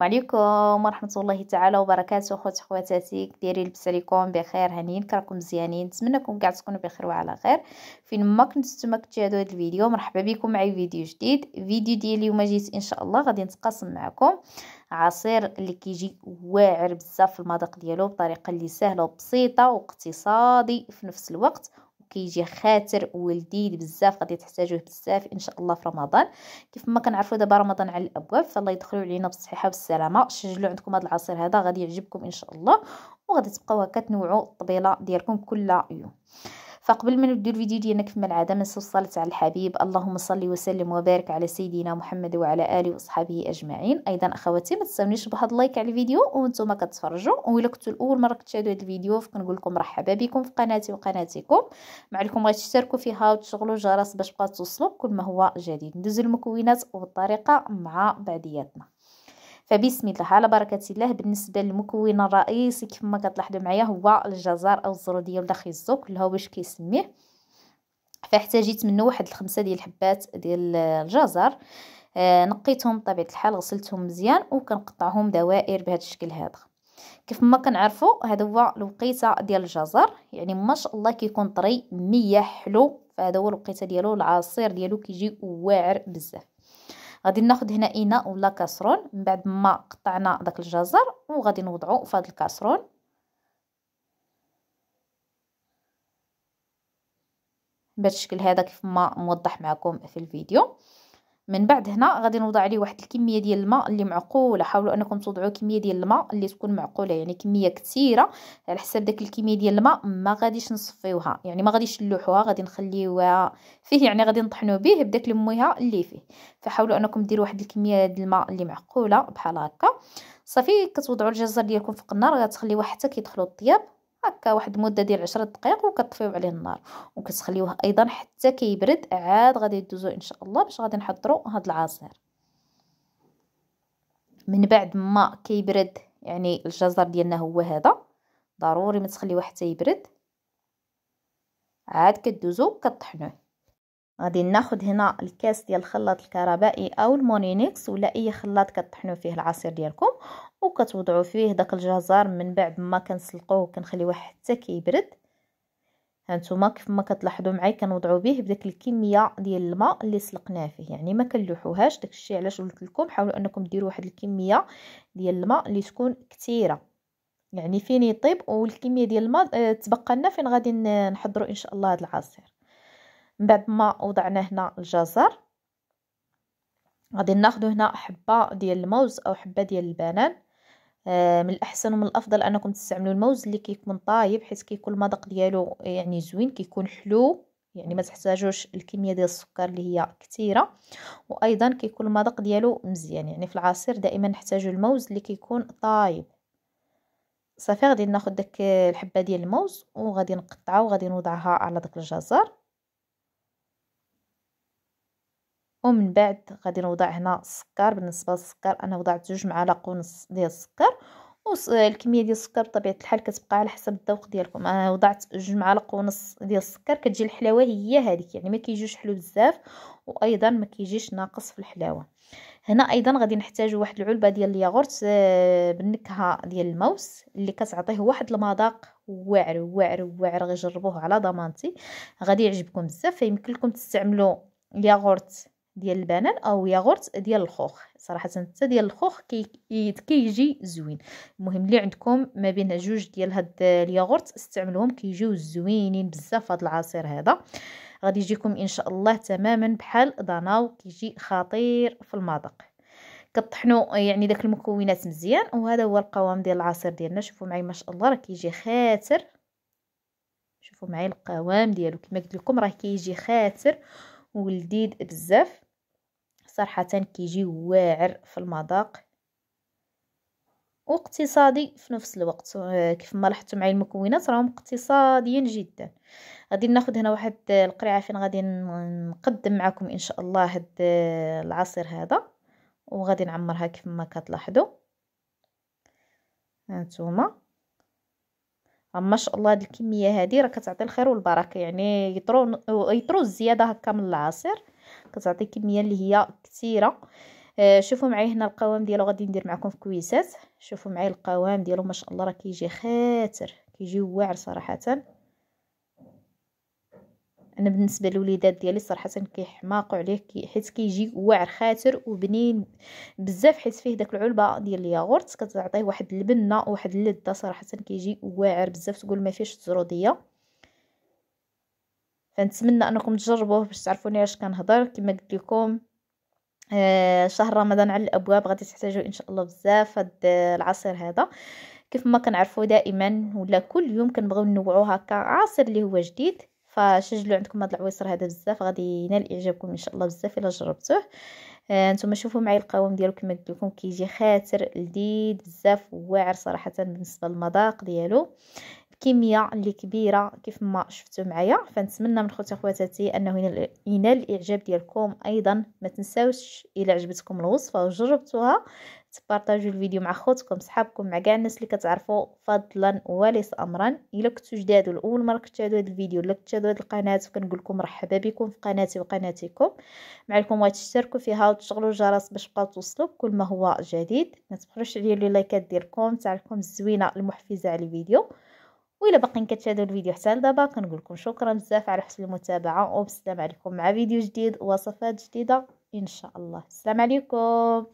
وعليكم ورحمه الله تعالى وبركاته خوت خواتاتي ديري لبس عليكم بخير هانيين كراكم مزيانين نتمنىكم كاع تكونوا بخير وعلى خير فين ما كنتم كتشاهدوا هذا الفيديو مرحبا بكم معي فيديو جديد فيديو ديال اليوم جيت ان شاء الله غادي نتقاسم معكم عصير اللي كيجي واعر بزاف في المذاق ديالو بطريقه اللي سهله وبسيطه واقتصادي في نفس الوقت كيجي خاتر ولذيذ بزاف غادي تحتاجوه بزاف ان شاء الله في رمضان كيف ما كنعرفوا دابا رمضان على الابواب فالله يدخلوا علينا بالصحه والسلامه سجلوا عندكم هذا العصير هذا غادي يعجبكم ان شاء الله وغادي تبقاو هكا تنوعوا الطبيله ديالكم كل يوم فقبل ما نبدا الفيديو ديالنا كما العاده ما الصلاه على الحبيب اللهم صل وسلم وبارك على سيدنا محمد وعلى اله وصحبه اجمعين ايضا اخواتي ما تنساونيش بواحد اللايك على الفيديو وانتم كتفرجوا ولا كنتوا الاول مره كتشاهدوا هذا الفيديو فكنقول لكم مرحبا بكم في قناتي وقناتكم معلكم غير تشتركوا فيها وتشغلوا الجرس باش بقى توصلوا كل ما هو جديد ندوزو المكونات والطريقه مع بعضياتنا فبسم الله على بركة الله بالنسبة للمكون الرئيسي كما كتلاحظوا معايا هو الجزر أو الزرو ديال ولا خيزو كلها واش كيسميه فاحتاجيت منه واحد الخمسة ديال الحبات ديال الجزر آه نقيتهم بطبيعة الحال غسلتهم مزيان وكنقطعهم دوائر بهذا الشكل هذا كيف ما كنعرفوا هذا هو الوقيته ديال الجزر يعني ما شاء الله كيكون طري ميه حلو فهذا هو الوقيته ديالو العصير ديالو كيجي واعر بزاف غادي ناخذ هنا اناء ولا كاسرون من بعد ما قطعنا داك الجزر وغادي نوضعو في هذا الكاسرون بهذا الشكل هذا كيف ما موضح معكم في الفيديو من بعد هنا غادي نوضع عليه واحد الكميه ديال الماء اللي معقوله حاولوا انكم توضعوا كميه ديال الماء اللي تكون معقوله يعني كميه كثيره على حساب داك الكميه ديال الماء ما غاديش نصفيوها يعني ما غاديش نلوحوها غادي نخليوها فيه يعني غادي نطحنوا به بداك المويها اللي فيه فحاولوا انكم ديروا واحد الكميه ديال الماء اللي معقوله بحال هكا صافي كتوضعوا الجزر ديالكم فوق النار غتخليوها حتى كيدخلوا الطياب هكا واحد المده ديال 10 دقائق وكتطفيو عليه النار وكتخليوه ايضا حتى كيبرد عاد غادي دوزو ان شاء الله باش غادي نحضروا هاد العصير من بعد ما كيبرد يعني الجزر ديالنا هو هذا ضروري ما تخليوه حتى يبرد عاد كدوزو كطحنوه غادي ناخد هنا الكاس ديال الخلاط الكهربائي او المونينيكس ولا اي خلاط كطحنوا فيه العصير ديالكم وكتوضعوا فيه داك الجزر من بعد ما كنسلقوه كنخليوه حتى كيبرد هانتوما كيف ما كتلاحظوا معايا كنوضعوا به بداك الكميه ديال الماء اللي سلقناه فيه يعني ما كنلوحوهاش داكشي علاش قلت لكم حاولوا انكم ديروا واحد الكميه ديال الماء اللي تكون كثيره يعني فين يطيب والكميه ديال الماء آه، تبقى لنا فين غادي نحضروا ان شاء الله هذا العصير من بعد ما وضعنا هنا الجزر غادي ناخذ هنا حبه ديال الموز او حبه ديال البنان آه، من الاحسن ومن الافضل انكم تستعملوا الموز اللي كيكون طايب حيت كيكون المذاق ديالو يعني زوين كيكون حلو يعني ما تحتاجوش الكميه ديال السكر اللي هي كثيره وايضا كيكون المذاق ديالو مزيان يعني في العصير دائما نحتاجو الموز اللي كيكون طايب صافي غادي ناخذ داك الحبه ديال الموز وغادي نقطعها وغادي نوضعها على داك الجزر ومن بعد غادي نوضع هنا السكر بالنسبه للسكر انا وضعت جوج معالق ونص ديال السكر الكميه ديال السكر بطبيعه الحال كتبقى على حسب الذوق ديالكم انا وضعت جوج معالق ونص ديال السكر كتجي الحلاوه هي هذيك يعني ما كيجيش حلو بزاف وايضا ما كيجيش ناقص في الحلاوه هنا ايضا غادي نحتاج واحد العلبه ديال الياغورت آه، بالنكهه ديال الموس اللي كتعطيه واحد المذاق واعر واعر واعر غير جربوه على ضمانتي غادي يعجبكم بزاف فيمكن لكم تستعملوا الياغورت ديال البنان او ياغورت ديال الخوخ صراحه حتى ديال الخوخ كيجي كي زوين المهم اللي عندكم ما بين جوج ديال هاد الياغورت استعملوهم كيجيو زوينين بزاف هاد العصير هذا غادي يجيكم ان شاء الله تماما بحال داناو كيجي خطير في المذاق كطحنوا يعني داك المكونات مزيان وهذا هو القوام ديال العصير ديالنا شوفوا معي ما شاء الله راه كيجي خاتر شوفوا معي القوام ديالو كما قلت لكم راه كيجي خاتر ولذيذ بزاف صراحة كيجي واعر في المذاق واقتصادي في نفس الوقت آه، كيف ما لاحظتوا معايا المكونات راهم اقتصاديين جدا غادي ناخذ هنا واحد آه، القريعه فين غادي نقدم معكم ان شاء الله هاد آه، العصير هذا وغادي نعمرها كيف ما كتلاحظوا هانتوما ما شاء الله هاد الكميه هذه راه كتعطي الخير والبركه يعني يطرو يطرو الزياده هكا من العصير كتعطي كميه اللي هي كثيره آه شوفوا معايا هنا القوام ديالو غادي ندير معكم في كويسات شوفوا معايا القوام ديالو ما شاء الله راه كيجي خاتر كيجي واعر صراحه انا بالنسبه للوليدات ديالي صراحه كيحماقوا عليه كي حيت كيجي واعر خاتر وبنين بزاف حيت فيه داك العلبه ديال الياغورت كتعطيه واحد البنه وواحد اللذه صراحه كيجي واعر بزاف تقول ما فيهش الزروديه فنتمنى انكم تجربوه باش تعرفوني علاش كنهضر كما قلت لكم آه، شهر رمضان على الابواب غادي تحتاجوا ان شاء الله بزاف هاد آه، العصير هذا كيف ما كنعرفوا دائما ولا كل يوم كنبغيو نوعو هكا عصير اللي هو جديد فسجلوا عندكم هاد العويصر هذا بزاف غادي ينال اعجابكم ان شاء الله بزاف الا جربتوه آه نتوما شوفوا معايا القوام ديالو كما قلت لكم كيجي خاتر لذيذ بزاف واعر صراحه بالنسبه للمذاق ديالو كميه اللي كبيره كيف ما شفتوا معايا فنتمنى من خوتي اخواتاتي انه ينال الاعجاب ديالكم ايضا ما تنساوش الا عجبتكم الوصفه وجربتوها تبارتاجوا الفيديو مع خوتكم صحابكم مع كاع الناس اللي كتعرفوا فضلا وليس امرا الا كنتو جداد ولاول مره كتشاهدوا هذا الفيديو ولا كتشاهدوا هذه القناه فكنقول لكم مرحبا بكم في قناتي وقناتكم لكم وتشتركوا فيها وتشغلوا الجرس باش تبقاو توصلوا كل ما هو جديد ما تبخلوش عليا اللايكات ديالكم تاعكم الزوينه المحفزه على الفيديو وإلا باقيين كتشاهدوا الفيديو حتى لدابا كنقول لكم شكرا بزاف على حسن المتابعه وبالسلام عليكم مع فيديو جديد وصفات جديده ان شاء الله السلام عليكم